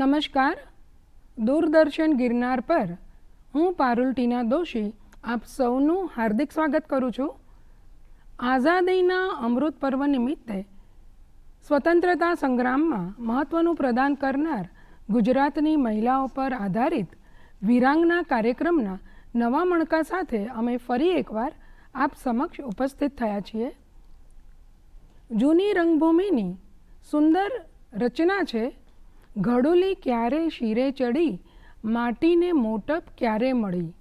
નમસ્કાર દૂરદર્શન ગિરનાર પર હું પારુલટીના ટીના દોશી આપ સૌનું હાર્દિક સ્વાગત કરું છું આઝાદીના અમૃત પર્વ નિમિત્તે સ્વતંત્રતા સંગ્રામમાં મહત્ત્વનું પ્રદાન કરનાર ગુજરાતની મહિલાઓ પર આધારિત વિરાંગના કાર્યક્રમના નવા મણકા સાથે અમે ફરી એકવાર આપ સમક્ષ ઉપસ્થિત થયા છીએ જૂની રંગભૂમિની સુંદર રચના છે ઘડુલી ક્યારે શિરે ચડી માટીને મોટપ ક્યારે મળી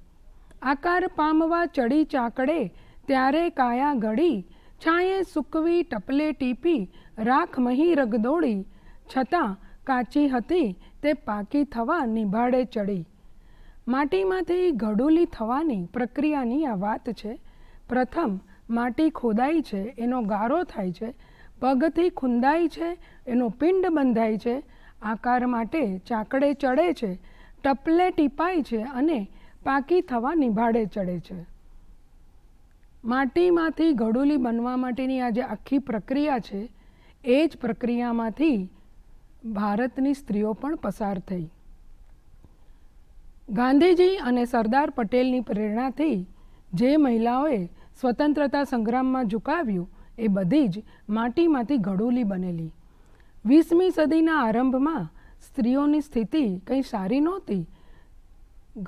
આકાર પામવા ચડી ચાકડે ત્યારે કાયા ઘડી છાંયે સૂકવી ટપલે ટીપી રાખ મહી રગદોળી છતાં કાચી હતી તે પાકી થવા નિભાડે ચડી માટીમાંથી ઘડુલી થવાની પ્રક્રિયાની આ વાત છે પ્રથમ માટી ખોદાય છે એનો ગારો થાય છે પગથી ખુંદાય છે એનો પિંડ બંધાય છે આકાર માટે ચાકડે ચડે છે ટપલે ટીપાય છે અને પાકી થવા નિભાડે ચડે છે માટીમાંથી ઘડુલી બનવા માટેની આ જે આખી પ્રક્રિયા છે એ જ પ્રક્રિયામાંથી ભારતની સ્ત્રીઓ પણ પસાર થઈ ગાંધીજી અને સરદાર પટેલની પ્રેરણાથી જે મહિલાઓએ સ્વતંત્રતા સંગ્રામમાં ઝુકાવ્યું એ બધી જ માટીમાંથી ઘડુલી બનેલી વીસમી સદીના આરંભમાં સ્ત્રીઓની સ્થિતિ કંઈ સારી નહોતી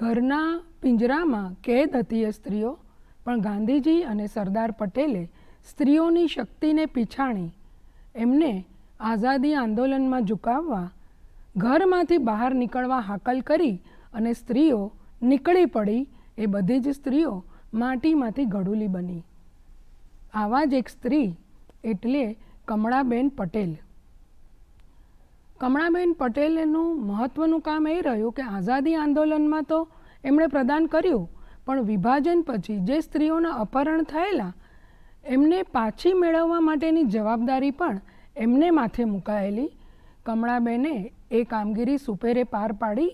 ઘરના પિંજરામાં કેદ હતી એ સ્ત્રીઓ પણ ગાંધીજી અને સરદાર પટેલે સ્ત્રીઓની શક્તિને પીછાણી એમને આઝાદી આંદોલનમાં ઝુકાવવા ઘરમાંથી બહાર નીકળવા હાકલ કરી અને સ્ત્રીઓ નીકળી પડી એ બધી જ સ્ત્રીઓ માટીમાંથી ઘડુલી બની આવા જ એક સ્ત્રી એટલે કમળાબેન પટેલ કમળાબેન પટેલનું મહત્ત્વનું કામ એ રહ્યું કે આઝાદી આંદોલનમાં તો એમણે પ્રદાન કર્યું પણ વિભાજન પછી જે સ્ત્રીઓના અપહરણ થયેલા એમને પાછી મેળવવા માટેની જવાબદારી પણ એમને માથે મુકાયેલી કમળાબેને એ કામગીરી સુપેરે પાર પાડી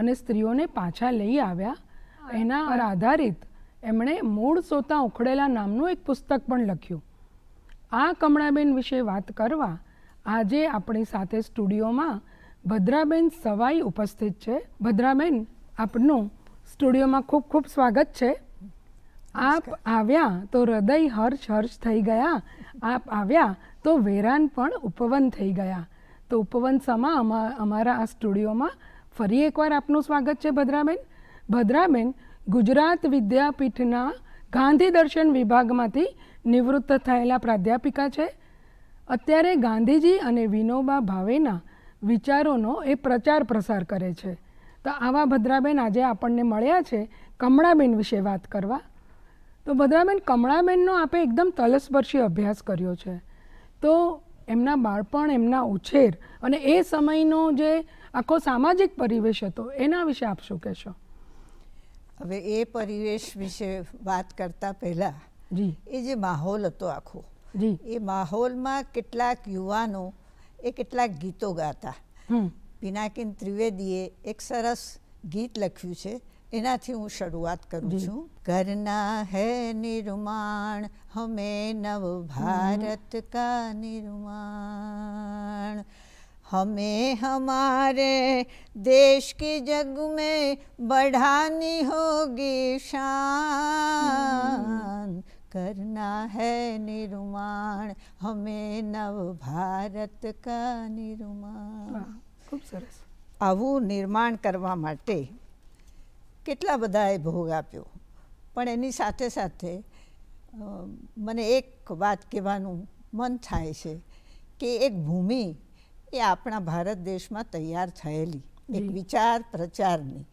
અને સ્ત્રીઓને પાછા લઈ આવ્યા એના પર આધારિત એમણે મૂળ સોતા ઉખડેલા નામનું એક પુસ્તક પણ લખ્યું આ કમળાબેન વિશે વાત કરવા આજે આપણી સાથે સ્ટુડિયોમાં ભદ્રાબેન સવાઈ ઉપસ્થિત છે ભદ્રાબેન આપનું સ્ટુડિયોમાં ખૂબ ખૂબ સ્વાગત છે આપ આવ્યા તો હૃદય હર્ષ હર્ષ થઈ ગયા આપ આવ્યા તો વેરાન પણ ઉપવન થઈ ગયા તો ઉપવન સમા અમારા આ સ્ટુડિયોમાં ફરી એકવાર આપનું સ્વાગત છે ભદ્રાબેન ભદ્રાબેન ગુજરાત વિદ્યાપીઠના ગાંધી દર્શન વિભાગમાંથી નિવૃત્ત થયેલા પ્રાધ્યાપિકા છે અત્યારે ગાંધીજી અને વિનોબા ભાવેના વિચારોનો એ પ્રચાર પ્રસાર કરે છે તો આવા ભદ્રાબેન આજે આપણને મળ્યા છે કમળાબેન વિશે વાત કરવા તો ભદ્રાબેન કમળાબેનનો આપણે એકદમ તલસ્પર્શી અભ્યાસ કર્યો છે તો એમના બાળપણ એમના ઉછેર અને એ સમયનો જે આખો સામાજિક પરિવેશ હતો એના વિશે આપ શું કહેશો હવે એ પરિવેશ વિશે વાત કરતાં પહેલાં એ જે માહોલ હતો આખો जी ये माहौल में कितना युवाओं ये कितना गीतों गाता हूं बिना किन त्रिवेदी एक सरस गीत લખ્યું છે એનાથી હું શરૂઆત કરું છું ગર્ના હે નિર્માણ હમે નવ ભારત કા નિર્માણ હમે હમારે દેશ કે જગ મે બઢાની હોગી શાન करना है निर्माण हमें नव ભારત કા નિર્માણ ખૂબ સરસ આવું નિર્માણ કરવા માટે કેટલા બધાએ ભોગ આપ્યો પણ એની સાથે સાથે મને એક વાત કહેવાનું મન થાય છે કે એક ભૂમિ એ આપણા ભારત દેશમાં તૈયાર થયેલી એક વિચાર પ્રચારની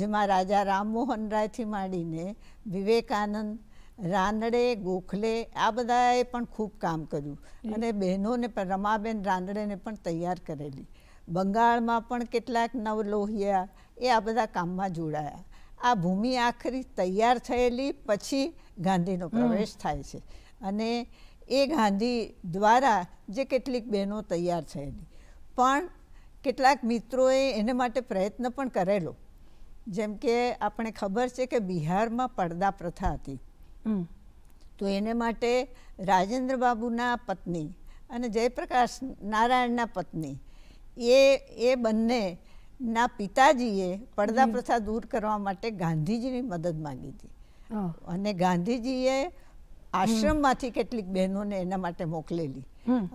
જેમાં રાજા રામમોહન રાયથી માંડીને વિવેકાનંદ રાંદડે ગોખલે આ બધાએ પણ ખૂબ કામ કર્યું અને બહેનોને પણ રમાબેન રાંદડેને પણ તૈયાર કરેલી બંગાળમાં પણ કેટલાક નવલોહિયા એ આ બધા કામમાં જોડાયા આ ભૂમિ આખરી તૈયાર થયેલી પછી ગાંધીનો પ્રવેશ થાય છે અને એ ગાંધી દ્વારા જે કેટલીક બહેનો તૈયાર થયેલી પણ કેટલાક મિત્રોએ એને માટે પ્રયત્ન પણ કરેલો જેમ કે આપણે ખબર છે કે બિહારમાં પડદા પ્રથા હતી તો એને માટે રાજેન્દ્ર બાબુના પત્ની અને જયપ્રકાશ નારાયણના પત્ની એ એ બંનેના પિતાજીએ પડદા પ્રથા દૂર કરવા માટે ગાંધીજીની મદદ માગી હતી અને ગાંધીજીએ આશ્રમમાંથી કેટલીક બહેનોને એના માટે મોકલેલી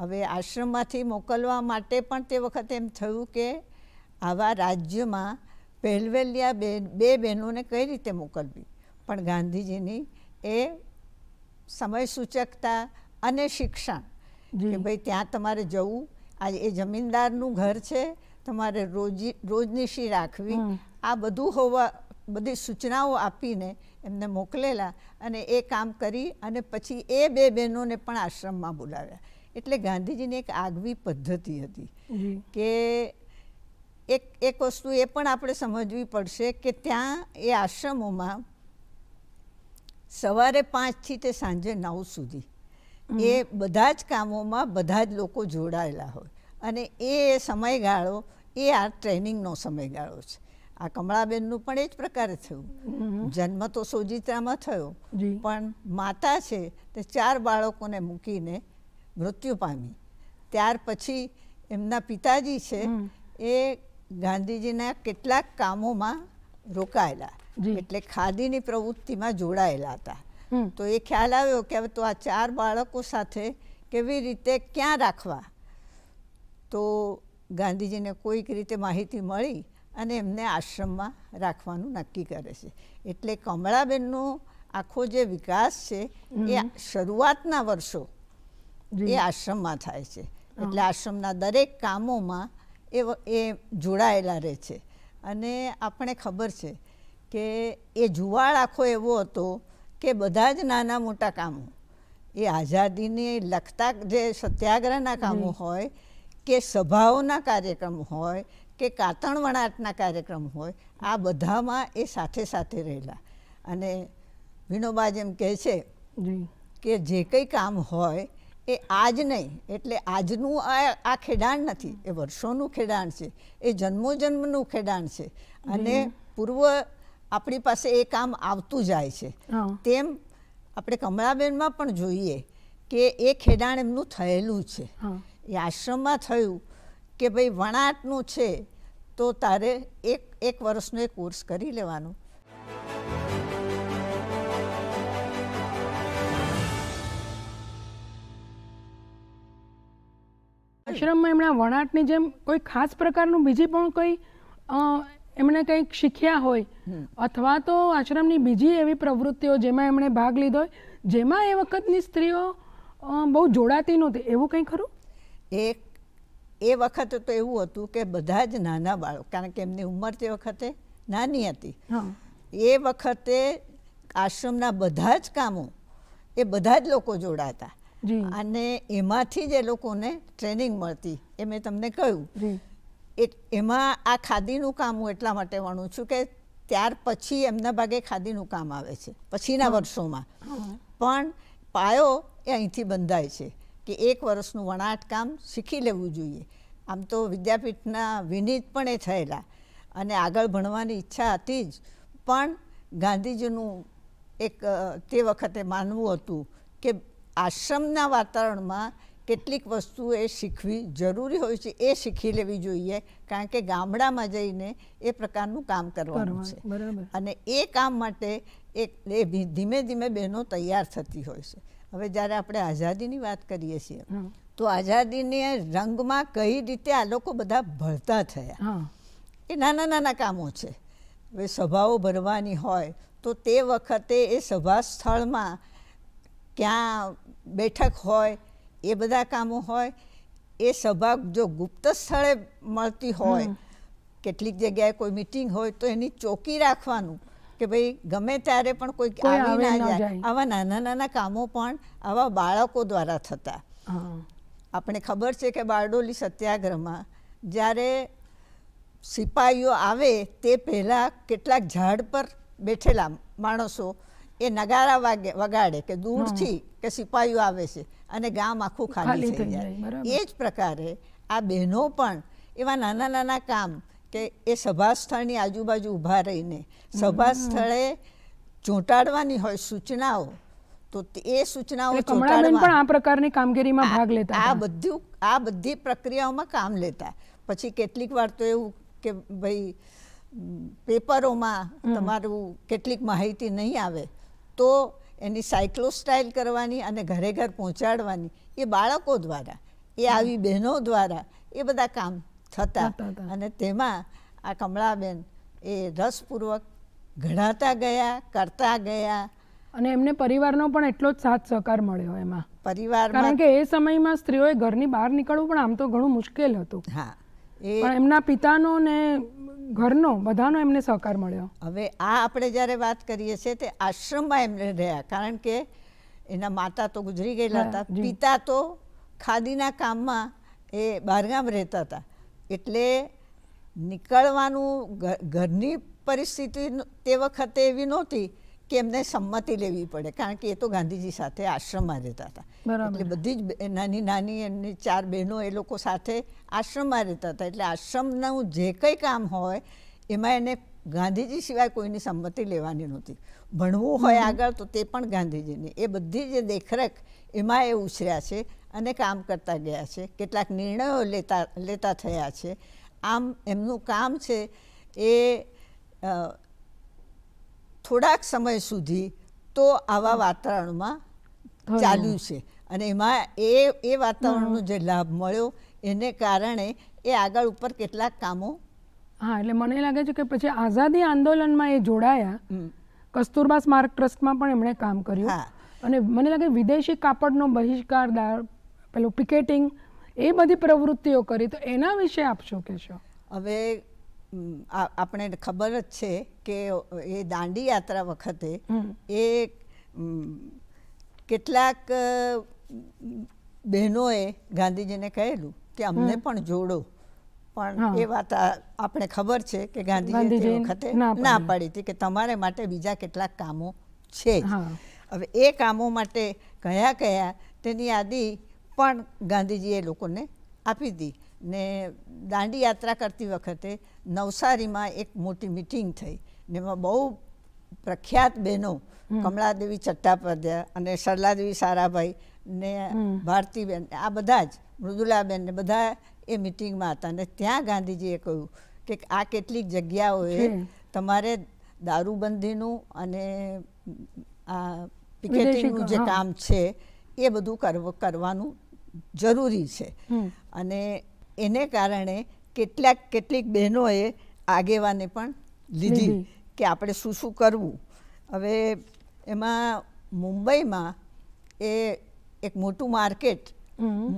હવે આશ્રમમાંથી મોકલવા માટે પણ તે વખતે એમ થયું કે આવા રાજ્યમાં પહેલવેલિયા બે બહેનોને કઈ રીતે મોકલવી પણ ગાંધીજીની એ સમય સૂચકતા અને શિક્ષણ કે ભાઈ ત્યાં તમારે જવું આ એ જમીનદારનું ઘર છે તમારે રોજી રોજનીશી રાખવી આ બધું હોવા બધી સૂચનાઓ આપીને એમને મોકલેલા અને એ કામ કરી અને પછી એ બે બહેનોને પણ આશ્રમમાં બોલાવ્યા એટલે ગાંધીજીની એક આગવી પદ્ધતિ હતી કે એક એક વસ્તુ એ પણ આપણે સમજવી પડશે કે ત્યાં એ આશ્રમોમાં સવારે પાંચથી તે સાંજે નવ સુધી એ બધા જ કામોમાં બધા જ લોકો જોડાયેલા હોય અને એ સમયગાળો એ આ ટ્રેનિંગનો સમયગાળો છે આ કમળાબેનનું પણ એ જ પ્રકારે થયું જન્મ તો સોજિત્રામાં થયો પણ માતા છે તે ચાર બાળકોને મૂકીને મૃત્યુ પામી ત્યાર પછી એમના પિતાજી છે એ ગાંધીજીના કેટલાક કામોમાં રોકાયેલા એટલે ખાદીની પ્રવૃત્તિમાં જોડાયેલા હતા તો એ ખ્યાલ આવ્યો કે હવે તો આ ચાર બાળકો સાથે કેવી રીતે ક્યાં રાખવા તો ગાંધીજીને કોઈક રીતે માહિતી મળી અને એમને આશ્રમમાં રાખવાનું નક્કી કરે છે એટલે કમળાબેનનો આખો જે વિકાસ છે એ શરૂઆતના વર્ષો એ આશ્રમમાં થાય છે એટલે આશ્રમના દરેક કામોમાં એ જોડાયેલા રહે છે અને આપણે ખબર છે કે એ જુવાળ આખો એવો હતો કે બધા જ નાના મોટા કામો એ આઝાદીને લખતા જે સત્યાગ્રહના કામો હોય કે સભાઓના કાર્યક્રમ હોય કે કાતણ વણાટના કાર્યક્રમ હોય આ બધામાં એ સાથે સાથે રહેલા અને વિનોબા જેમ કહે છે કે જે કંઈ કામ હોય એ આજ નહીં એટલે આજનું આ ખેડાણ નથી એ વર્ષોનું ખેડાણ છે એ જન્મોજન્મનું ખેડાણ છે અને પૂર્વ આપણી પાસે એ કામ આવતું જાય છે તેમ આપણે કમળાબેનમાં પણ જોઈએ કે એ ખેડાણ એમનું થયેલું છે એ આશ્રમમાં થયું કે ભાઈ વણાટનું છે તો તારે એક એક વર્ષનો એ કોર્સ કરી લેવાનો આશ્રમમાં એમના વણાટની જેમ કોઈ ખાસ પ્રકારનું બીજી પણ કોઈ એમણે કંઈક શીખ્યા હોય અથવા તો આશ્રમની બીજી એવી પ્રવૃત્તિઓ જેમાં એમણે ભાગ લીધો હોય જેમાં એ વખતની સ્ત્રીઓ બહુ જોડાતી નહોતી એવું કંઈ ખરું એક એ વખતે તો એવું હતું કે બધા જ નાના બાળકો કારણ કે એમની ઉંમર તે વખતે નાની હતી એ વખતે આશ્રમના બધા જ કામો એ બધા જ લોકો જોડાતા અને એમાંથી જ એ લોકોને ટ્રેનિંગ મળતી એ મેં તમને કહ્યું એ એમાં આ ખાદીનું કામ હું એટલા માટે વણું છું કે ત્યાર પછી એમના ભાગે ખાદીનું કામ આવે છે પછીના વર્ષોમાં પણ પાયો એ અહીંથી બંધાય છે કે એક વર્ષનું વણાટ કામ શીખી લેવું જોઈએ આમ તો વિદ્યાપીઠના વિનીત પણ એ થયેલા અને આગળ ભણવાની ઈચ્છા હતી જ પણ ગાંધીજીનું એક તે વખતે માનવું હતું કે આશ્રમના વાતાવરણમાં કેટલીક વસ્તુ એ શીખવી જરૂરી હોય છે એ શીખી લેવી જોઈએ કારણ કે ગામડામાં જઈને એ પ્રકારનું કામ કરવાનું છે અને એ કામ માટે એક એ ધીમે ધીમે બહેનો તૈયાર થતી હોય છે હવે જ્યારે આપણે આઝાદીની વાત કરીએ છીએ તો આઝાદીને રંગમાં કઈ રીતે આ લોકો બધા ભળતા થયા એ નાના નાના કામો છે હવે સભાઓ ભરવાની હોય તો તે વખતે એ સભા સ્થળમાં ક્યાં બેઠક હોય એ બધા કામો હોય એ સભા જો ગુપ્ત સ્થળે મળતી હોય કેટલીક જગ્યાએ કોઈ મિટિંગ હોય તો એની ચોકી રાખવાનું કે ભાઈ ગમે ત્યારે પણ કોઈ આવી ના જાય આવા નાના નાના કામો પણ આવા બાળકો દ્વારા થતા આપણે ખબર છે કે બારડોલી સત્યાગ્રહમાં જ્યારે સિપાહીઓ આવે તે પહેલાં કેટલાક ઝાડ પર બેઠેલા માણસો એ નગારા વાગે વગાડે કે દૂરથી કે સિપાહીઓ આવે છે અને ગામ આખું ખાલી થઈ જાય એ જ પ્રકારે આ બહેનો પણ એવા નાના નાના કામ કે એ સભા સ્થળની આજુબાજુ ઊભા રહીને સભા સ્થળે ચોંટાડવાની હોય સૂચનાઓ તો એ સૂચનાઓ પણ આ પ્રકારની કામગીરીમાં ભાગ લેતા આ બધું આ બધી પ્રક્રિયાઓમાં કામ લેતા પછી કેટલીક વાર તો એવું કે ભાઈ પેપરોમાં તમારું કેટલીક માહિતી નહીં આવે તો એની સાયક્લોસ્ટાઇલ કરવાની અને ઘરે ઘર પહોંચાડવાની એ બાળકો દ્વારા એ આવી બહેનો દ્વારા એ બધા કામ થતા અને તેમાં આ કમળાબેન એ રસપૂર્વક ઘડાતા ગયા કરતા ગયા અને એમને પરિવારનો પણ એટલો જ સાથ સહકાર મળ્યો એમાં પરિવાર કારણ કે એ સમયમાં સ્ત્રીઓએ ઘરની બહાર નીકળવું પણ આમ તો ઘણું મુશ્કેલ હતું હા પણ એમના પિતાનો ને ઘરનો બધાનો એમને સહકાર મળ્યો હવે આ આપણે જ્યારે વાત કરીએ છીએ તે આશ્રમમાં એમને રહ્યા કારણ કે એના માતા તો ગુજરી ગયેલા હતા પિતા તો ખાદીના કામમાં એ બહારગામ રહેતા હતા એટલે નીકળવાનું ઘરની પરિસ્થિતિ તે વખતે એવી નહોતી કે એમને સંમતિ લેવી પડે કારણ કે એ તો ગાંધીજી સાથે આશ્રમમાં રહેતા હતા એટલે બધી જ નાની નાની એમની ચાર બહેનો એ લોકો સાથે આશ્રમમાં રહેતા હતા એટલે આશ્રમનું જે કંઈ કામ હોય એમાં એને ગાંધીજી સિવાય કોઈની સંમતિ લેવાની નહોતી ભણવું હોય આગળ તો તે પણ ગાંધીજીની એ બધી જે દેખરેખ એમાં એ ઉછર્યા છે અને કામ કરતા ગયા છે કેટલાક નિર્ણયો લેતા લેતા થયા છે આમ એમનું કામ છે એ થોડાક સમય સુધી તો આવા વાતાવરણમાં ચાલ્યું છે અને એમાં એ એ વાતાવરણનો જે લાભ મળ્યો એને કારણે એ આગળ ઉપર કેટલાક કામો હા એટલે મને લાગે છે કે પછી આઝાદી આંદોલનમાં એ જોડાયા કસ્તુરબા સ્મારક ટ્રસ્ટમાં પણ એમણે કામ કર્યું અને મને લાગે વિદેશી કાપડનો બહિષ્કાર પેલું પિકેટિંગ એ બધી પ્રવૃત્તિઓ કરી તો એના વિશે આપ શું કહેશો હવે આપણે ખબર જ છે કે એ દાંડી યાત્રા વખતે એ કેટલાક બહેનોએ ગાંધીજીને કહેલું કે અમને પણ જોડો પણ એ વાત આપણે ખબર છે કે ગાંધીજી વખતે ના પાડી હતી કે તમારે માટે બીજા કેટલાક કામો છે હવે એ કામો માટે કયા કયા તેની યાદી પણ ગાંધીજીએ લોકોને આપી દીધી ને દાંડી યાત્રા કરતી વખતે નવસારીમાં એક મોટી મિટિંગ થઈ ને એમાં બહુ પ્રખ્યાત બહેનો કમળાદેવી ચટ્ટાપાધ્યા અને સરલાદેવી સારાભાઈ ને ભારતીબેન આ બધા જ મૃદુલાબેન ને બધા એ મિટિંગમાં હતા અને ત્યાં ગાંધીજીએ કહ્યું કે આ કેટલીક જગ્યાઓએ તમારે દારૂબંધીનું અને આ પિકેટિંગનું જે કામ છે એ બધું કરવાનું જરૂરી છે અને એને કારણે કેટલાક કેટલીક બહેનોએ આગેવાને પણ લીધી કે આપણે શું શું કરવું હવે એમાં મુંબઈમાં એ એક મોટું માર્કેટ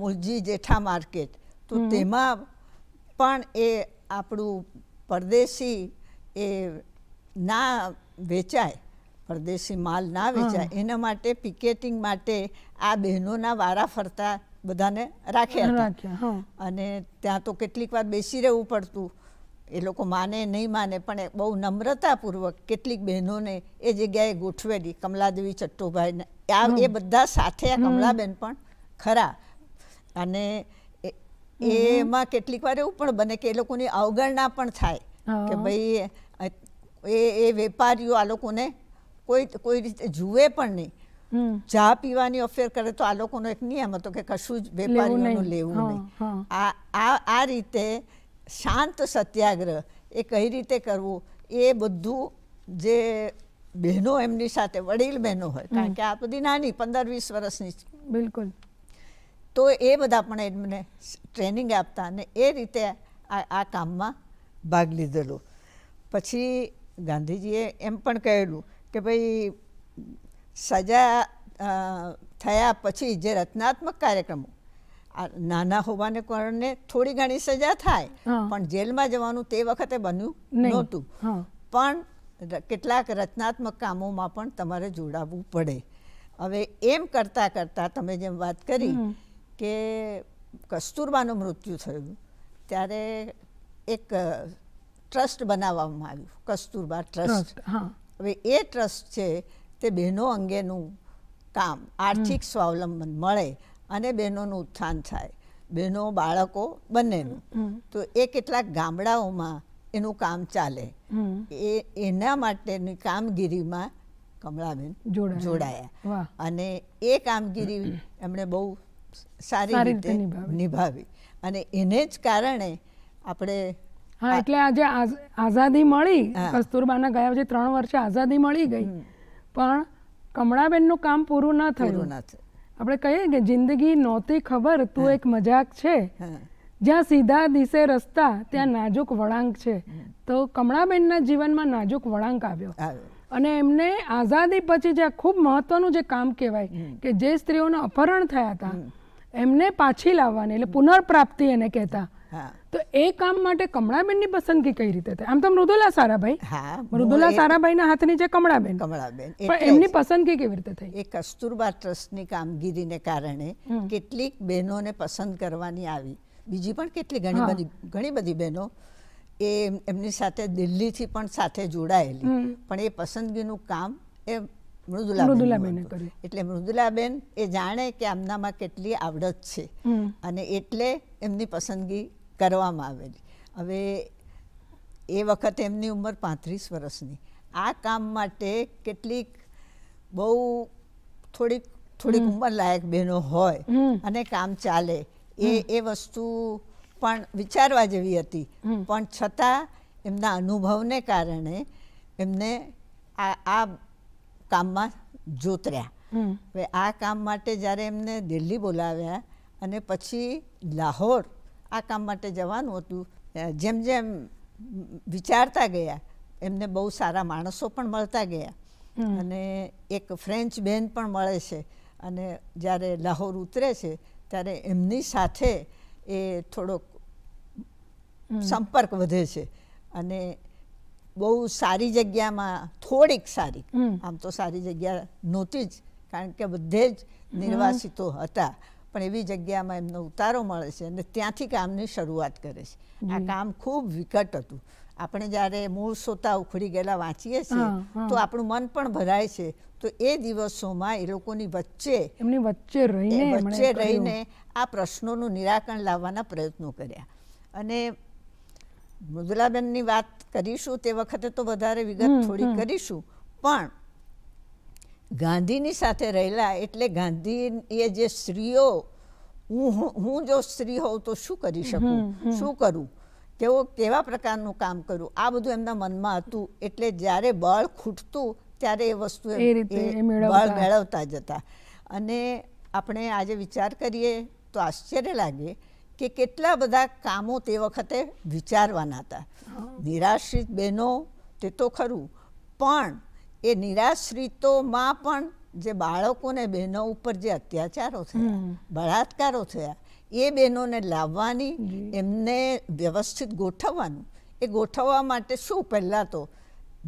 મુરજી જેઠા માર્કેટ તો તેમાં પણ એ આપણું પરદેશી એ ના વેચાય પરદેશી માલ ના વેચાય એના માટે પિકેટિંગ માટે આ બહેનોના વારા ફરતા બધાને રાખ્યા અને ત્યાં તો કેટલીક વાર બેસી રહેવું પડતું એ લોકો માને નહીં માને પણ બહુ નમ્રતાપૂર્વક કેટલીક બહેનોને એ જગ્યાએ ગોઠવેલી કમલાદેવી ચટ્ટુભાઈને આ એ બધા સાથે આ કમલાબેન પણ ખરા અને એમાં કેટલીક વાર એવું પણ બને કે એ લોકોની અવગણના પણ થાય કે ભાઈ એ એ વેપારીઓ આ લોકોને કોઈ કોઈ રીતે જુએ પણ નહીં ચા પીવાની અફેર કરે તો આ લોકોનો એક નિયમ હતો કે કશું જ વેપારીઓનું લેવું નહીં આ આ રીતે શાંત સત્યાગ્રહ એ કઈ રીતે કરવું એ બધું જે બહેનો એમની સાથે વડીલ બહેનો હોય કારણ કે આ બધી નાની પંદર વીસ વર્ષની બિલકુલ તો એ બધા પણ એમને ટ્રેનિંગ આપતા અને એ રીતે આ કામમાં ભાગ લીધેલો પછી ગાંધીજીએ એમ પણ કહેલું કે ભાઈ સજા થયા પછી જે રચનાત્મક કાર્યક્રમો નાના હોવાને કારણે થોડી ઘણી સજા થાય પણ જેલમાં જવાનું તે વખતે બન્યું નહોતું પણ કેટલાક રચનાત્મક કામોમાં પણ તમારે જોડાવવું પડે હવે એમ કરતા કરતા તમે જેમ વાત કરી કે કસ્તુરબાનું મૃત્યુ થયું ત્યારે એક ટ્રસ્ટ બનાવવામાં આવ્યું કસ્તુરબા ટ્રસ્ટ હવે એ ટ્રસ્ટ છે તે બહેનો અંગેનું કામ આર્થિક સ્વાવલંબન મળે અને બહેનોનું ઉત્થાન થાય બહેનો બાળકો બંનેનું તો એ કેટલાક ગામડાઓમાં એનું કામ ચાલે એ એના માટેની કામગીરીમાં કમળાબેન જોડાયા અને એ કામગીરી એમણે બહુ સારી રીતે નિભાવી અને એને જ કારણે આપણે હા એટલે આજે આઝાદી મળી કસ્તુરબાના ગયા પછી ત્રણ વર્ષે આઝાદી મળી ગઈ પણ કમળાબેનનું કામ પૂરું ન થયું આપણે કહીએ કે જિંદગી નહોતી ખબર તું એક મજાક છે જ્યાં સીધા દિશે રસ્તા ત્યાં નાજુક વળાંક છે તો કમળાબેનના જીવનમાં નાજુક વળાંક આવ્યો અને એમને આઝાદી પછી જે ખૂબ મહત્વનું જે કામ કહેવાય કે જે સ્ત્રીઓનું અપહરણ થયા હતા એમને પાછી લાવવાની એટલે પુનર્પ્રાપ્તિ એને કહેતા તો એ કામ માટે કમળાબેનની પસંદગી કઈ રીતે થાય આમ તો મૃદુલા સારાભાઈ હા મૃદુલા સારાભાઈના હાથની જે કમળાબેન કમળાબેન પણ એમની પસંદગી કેવી રીતે થઈ એ કસ્તુરબા ટ્રસ્ટની કામગીરીને કારણે કેટલીક બહેનોને પસંદ કરવાની આવી બીજી પણ કેટલી ઘણી બધી ઘણી બધી બહેનો એ એમની સાથે દિલ્હીથી પણ સાથે જોડાયેલી પણ એ પસંદગીનું કામ એ મૃદુલા મૃદુલાબેન એટલે મૃદુલાબેન એ જાણે કે આમનામાં કેટલી આવડત છે અને એટલે એમની પસંદગી કરવામાં આવેલી હવે એ વખત એમની ઉંમર પાંત્રીસ વર્ષની આ કામ માટે કેટલીક બહુ થોડીક થોડીક ઉંમર લાયક બહેનો હોય અને કામ ચાલે એ એ વસ્તુ પણ વિચારવા જેવી હતી પણ છતાં એમના અનુભવને કારણે એમને આ આ કામમાં જોતર્યા હવે આ કામ માટે જ્યારે એમને દિલ્હી બોલાવ્યા અને પછી લાહોર આ કામ માટે જવાનું હતું જેમ જેમ વિચારતા ગયા એમને બહુ સારા માણસો પણ મળતા ગયા અને એક ફ્રેન્ચ બેન પણ મળે છે અને જ્યારે લાહોર ઉતરે છે ત્યારે એમની સાથે એ થોડોક સંપર્ક વધે છે અને બહુ સારી જગ્યામાં થોડીક સારી આમ તો સારી જગ્યા નહોતી જ કારણ કે બધે જ નિર્વાસિતો હતા પણ એવી જગ્યામાં એમનો ઉતારો મળે છે અને ત્યાંથી કામની શરૂઆત કરે છે આ કામ ખૂબ વિકટ હતું આપણે જ્યારે મૂળ સોતા ઉખડી ગયેલા વાંચીએ છીએ તો આપણું મન પણ ભરાય છે તો એ દિવસોમાં એ લોકોની વચ્ચે એમની વચ્ચે રહીને વચ્ચે રહીને આ પ્રશ્નોનું નિરાકરણ લાવવાના પ્રયત્નો કર્યા અને મૃદુલાબેનની વાત કરીશું તે વખતે તો વધારે વિગત થોડી કરીશું પણ ગાંધીની સાથે રહેલા એટલે ગાંધીએ જે સ્ત્રીઓ હું હું જો સ્ત્રી હોઉં તો શું કરી શકું શું કરું તેઓ કેવા પ્રકારનું કામ કરું આ બધું એમના મનમાં હતું એટલે જ્યારે બળ ખૂટતું ત્યારે એ વસ્તુ બળ મેળવતા જતા અને આપણે આજે વિચાર કરીએ તો આશ્ચર્ય લાગે કે કેટલા બધા કામો તે વખતે વિચારવાના હતા નિરાશ્રિત બહેનો તે તો ખરું પણ એ નિરાશ્રિતોમાં પણ જે બાળકોને બહેનો ઉપર જે અત્યાચારો થયા બળાત્કારો થયા એ બહેનોને લાવવાની એમને વ્યવસ્થિત ગોઠવવાનું એ ગોઠવવા માટે શું પહેલાં તો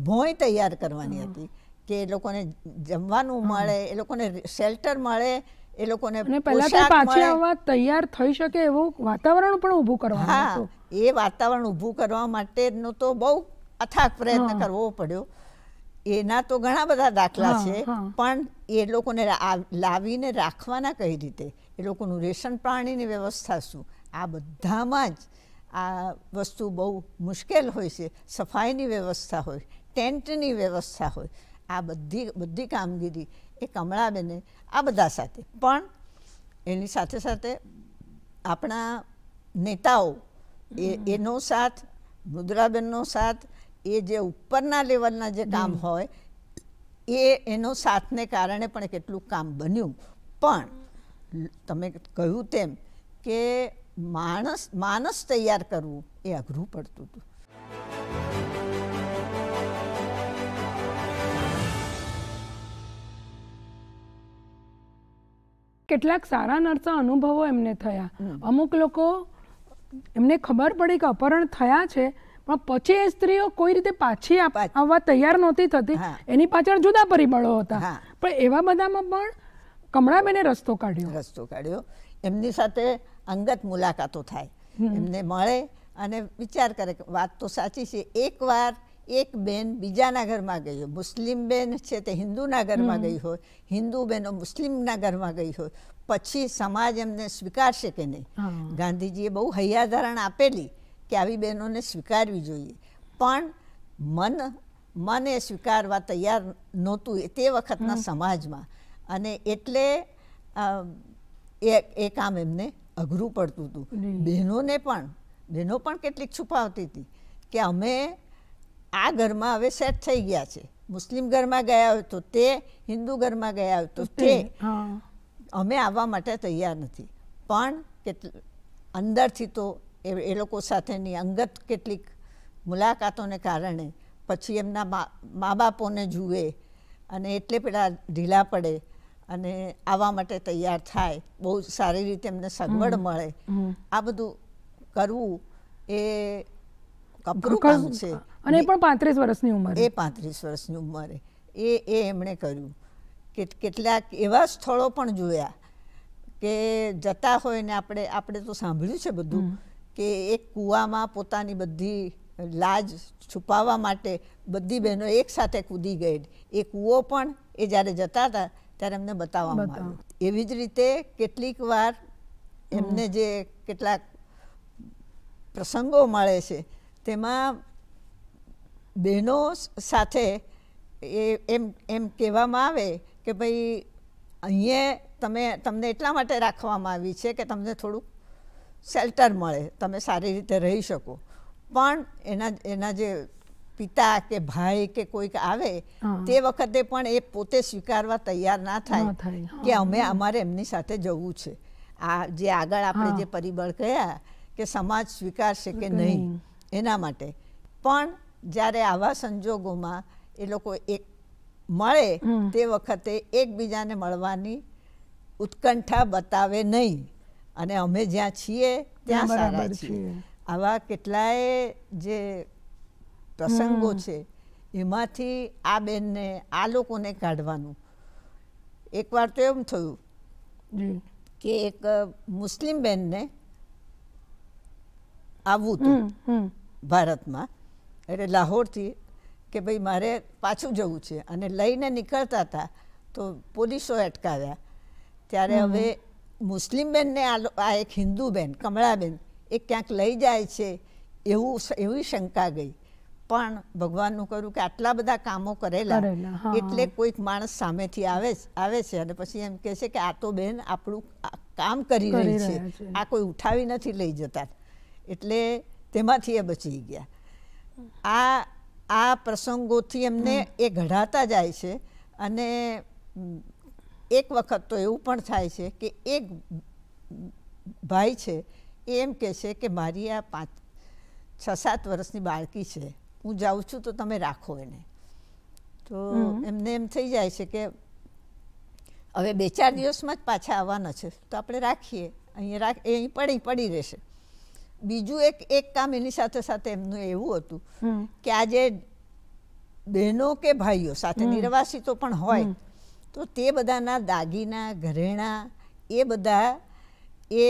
ભોંય તૈયાર કરવાની હતી કે એ લોકોને જમવાનું મળે એ લોકોને શેલ્ટર મળે એ લોકોને તૈયાર થઈ શકે એવું વાતાવરણ પણ ઊભું કરવા હા એ વાતાવરણ ઊભું કરવા માટેનો તો બહુ અથાક પ્રયત્ન કરવો પડ્યો એના તો ઘણા બધા દાખલા છે પણ એ લોકોને લાવીને રાખવાના કઈ રીતે એ લોકોનું રેશન પાણીની વ્યવસ્થા શું આ બધામાં જ આ વસ્તુ બહુ મુશ્કેલ હોય છે સફાઈની વ્યવસ્થા હોય ટેન્ટની વ્યવસ્થા હોય આ બધી બધી કામગીરી એ કમળાબેને આ બધા સાથે પણ એની સાથે સાથે આપણા નેતાઓ એ એનો સાથ મુદ્રાબેનનો સાથ એ જે ઉપરના લેવલના જે કામ હોય એ એનો સાથને કારણે પણ કેટલું કામ બન્યું પણ તમે કહ્યું તેમ કે માણસ માણસ તૈયાર કરવું એ અઘરું પડતું હતું કેટલાક સારા નરસા અનુભવો એમને થયા અમુક લોકો એમને ખબર પડી કે અપહરણ થયા છે પણ પછી એ સ્ત્રીઓ કોઈ રીતે પાછી આવવા તૈયાર નહોતી થતી એની પાછળ જુદા પરિબળો હતા પણ એવા બધામાં પણ કમળાબેને રસ્તો કાઢ્યો રસ્તો કાઢ્યો એમની સાથે અંગત મુલાકાતો થાય એમને મળે અને વિચાર કરે કે વાત તો સાચી છે એકવાર એક બેન બીજાના ઘરમાં ગઈ હોય મુસ્લિમ બેન છે તે હિન્દુના ઘરમાં ગઈ હોય હિન્દુ બહેનો મુસ્લિમના ઘરમાં ગઈ હોય પછી સમાજ એમને સ્વીકારશે કે નહીં ગાંધીજીએ બહુ હૈયાધારણ આપેલી કે આવી બહેનોને સ્વીકારવી જોઈએ પણ મન મને સ્વીકારવા તૈયાર નહોતું તે વખતના સમાજમાં અને એટલે એ કામ એમને અઘરું પડતું હતું બહેનોને પણ બહેનો પણ કેટલીક છુપાવતી હતી કે અમે આ ઘરમાં હવે સેટ થઈ ગયા છે મુસ્લિમ ઘરમાં ગયા હોય તો તે હિન્દુ ઘરમાં ગયા હોય તો તે અમે આવવા માટે તૈયાર નથી પણ કેટલ અંદરથી તો એ એ લોકો સાથેની અંગત કેટલીક મુલાકાતોને કારણે પછી એમના મા બાપોને જુએ અને એટલે પેલા ઢીલા પડે અને આવવા માટે તૈયાર થાય બહુ સારી રીતે એમને સગવડ મળે આ બધું કરવું એ કપરું કામ છે અને પણ પાંત્રીસ વર્ષની ઉંમરે એ પાંત્રીસ વર્ષની ઉંમરે એ એ એમણે કર્યું કે કેટલાક એવા સ્થળો પણ જોયા કે જતા હોય ને આપણે આપણે તો સાંભળ્યું છે બધું કે એક કૂવામાં પોતાની બધી લાજ છુપાવવા માટે બધી બહેનો એકસાથે કૂદી ગઈ એ કૂવો પણ એ જ્યારે જતા હતા ત્યારે એમને બતાવવામાં આવ્યું એવી જ રીતે કેટલીક વાર એમને જે કેટલાક પ્રસંગો મળે છે તેમાં બહેનો સાથે એ એમ એમ કહેવામાં આવે કે ભાઈ અહીંયા તમે તમને એટલા માટે રાખવામાં આવી છે કે તમને થોડુંક શેલ્ટર મળે તમે સારી રીતે રહી શકો પણ એના એના જે પિતા કે ભાઈ કે કોઈક આવે તે વખતે પણ એ પોતે સ્વીકારવા તૈયાર ના થાય કે અમે અમારે એમની સાથે જવું છે આ જે આગળ આપણે જે પરિબળ કયા કે સમાજ સ્વીકારશે કે નહીં એના માટે પણ જ્યારે આવા સંજોગોમાં એ લોકો એક મળે તે વખતે એકબીજાને મળવાની ઉત્કંઠા બતાવે નહીં અને અમે જ્યાં છીએ ત્યાં સારા છીએ આવા કેટલાય જે પ્રસંગો છે એમાંથી આ બેનને આ લોકોને કાઢવાનું એકવાર તો એમ થયું કે એક મુસ્લિમ બેનને આવવું હતું ભારતમાં એટલે લાહોરથી કે ભાઈ મારે પાછું જવું છે અને લઈને નીકળતા હતા તો પોલીસો અટકાવ્યા ત્યારે હવે મુસ્લિમ બહેનને આ એક હિન્દુ બહેન કમળાબેન એ ક્યાંક લઈ જાય છે એવું એવી શંકા ગઈ પણ ભગવાનનું કર્યું કે આટલા બધા કામો કરેલા એટલે કોઈક માણસ સામેથી આવે આવે છે અને પછી એમ કહે છે કે આ તો બેન આપણું કામ કરી રહી છે આ કોઈ ઉઠાવી નથી લઈ જતા એટલે તેમાંથી એ બચી ગયા આ આ પ્રસંગોથી એમને એ ઘડાતા જાય છે અને એક વખત તો એવું પણ થાય છે કે એક ભાઈ છે એ એમ કહે છે કે મારી આ પાંચ છ સાત વર્ષની બાળકી છે હું જાઉં છું તો તમે રાખો એને તો એમને એમ થઈ જાય છે કે હવે બે ચાર દિવસમાં જ પાછા આવવાના છે તો આપણે રાખીએ અહીંયા રાખ એ અહીં પડી પડી રહેશે બીજું એક એક કામ એની સાથે સાથે એમનું એવું હતું કે આજે બહેનો કે ભાઈઓ સાથે નિર્વાસિતો પણ હોય તો તે બધાના દાગીના ઘરેણાં એ બધા એ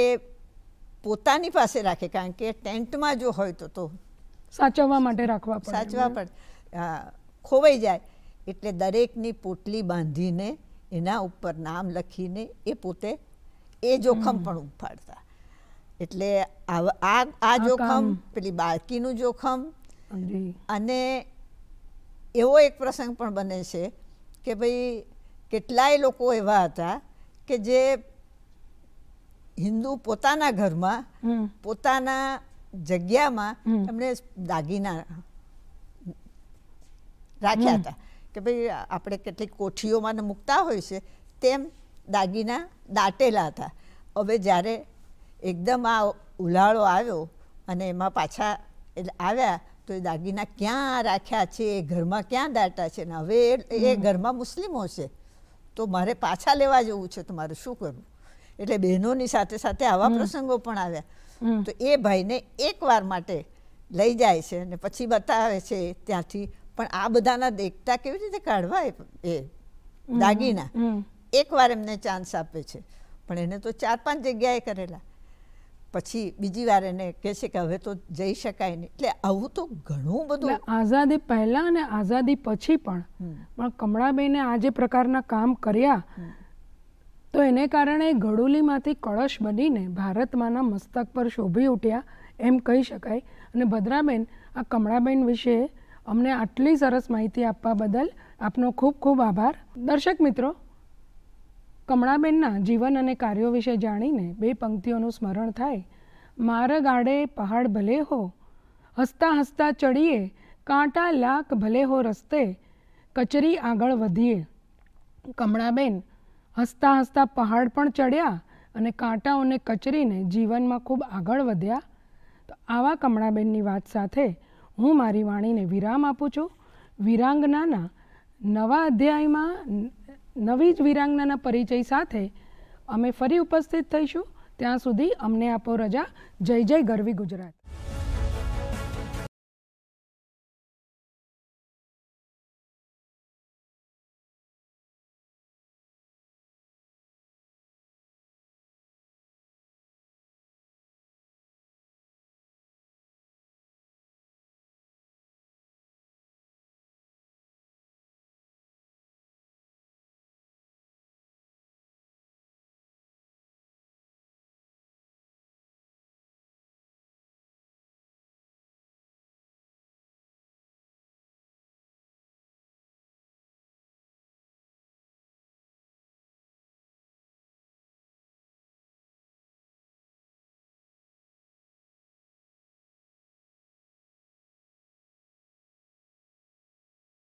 પોતાની પાસે રાખે કારણ કે ટેન્ટમાં જો હોય તો તો સાચવવા માટે રાખવા પડે સાચવા પડે ખોવાઈ જાય એટલે દરેકની પોટલી બાંધીને એના ઉપર નામ લખીને એ પોતે એ જોખમ પણ ઉપાડતા એટલે આ આ જોખમ પેલી બાળકીનું જોખમ અને એવો એક પ્રસંગ પણ બને છે કે ભાઈ કેટલાય લોકો એવા હતા કે જે હિન્દુ પોતાના ઘરમાં પોતાના જગ્યામાં એમણે દાગીના રાખ્યા હતા કે ભાઈ આપણે કેટલીક કોઠીઓમાં મૂકતા હોય છે તેમ દાગીના દાટેલા હતા હવે જ્યારે એકદમ આ ઉલાળો આવ્યો અને એમાં પાછા આવ્યા તો એ દાગીના ક્યાં રાખ્યા છે એ ઘરમાં ક્યાં દાટા છે ને હવે એ ઘરમાં મુસ્લિમો છે તો મારે પાછા લેવા જવું છે તો મારે શું કરવું એટલે બહેનોની સાથે સાથે આવા પ્રસંગો પણ આવ્યા તો એ ભાઈને વાર માટે લઈ જાય છે અને પછી બતાવે છે ત્યાંથી પણ આ બધાના દેખતા કેવી રીતે કાઢવા એ દાગીના એક વાર એમને ચાન્સ આપે છે પણ એને તો ચાર પાંચ જગ્યાએ કરેલા પછી બીજી વાર એને કહે છે કે હવે તો જઈ શકાય નહીં એટલે આવું તો ઘણું બધું આઝાદી પહેલાં અને આઝાદી પછી પણ પણ કમળાબેને આ જે પ્રકારના કામ કર્યા તો એને કારણે ઘડુલીમાંથી કળશ બનીને ભારતમાંના મસ્તક પર શોભી ઉઠ્યા એમ કહી શકાય અને ભદ્રાબેન આ કમળાબેન વિશે અમને આટલી સરસ માહિતી આપવા બદલ આપનો ખૂબ ખૂબ આભાર દર્શક મિત્રો કમળાબેનના જીવન અને કાર્યો વિશે જાણીને બે પંક્તિઓનું સ્મરણ થાય મારા ગાડે પહાડ ભલે હો હસતા હસતા ચડીએ કાંટા લાક ભલે હો રસ્તે કચરી આગળ વધીએ કમળાબેન હસતા હસતા પહાડ પણ ચડ્યા અને કાંટાઓને કચરીને જીવનમાં ખૂબ આગળ વધ્યા તો આવા કમળાબેનની વાત સાથે હું મારી વાણીને વિરામ આપું છું વિરાંગનાના નવા અધ્યાયમાં નવી જ વિરાંગનાના પરિચય સાથે અમે ફરી ઉપસ્થિત થઈશું ત્યાં સુધી અમને આપો રજા જય જય ગરવી ગુજરાત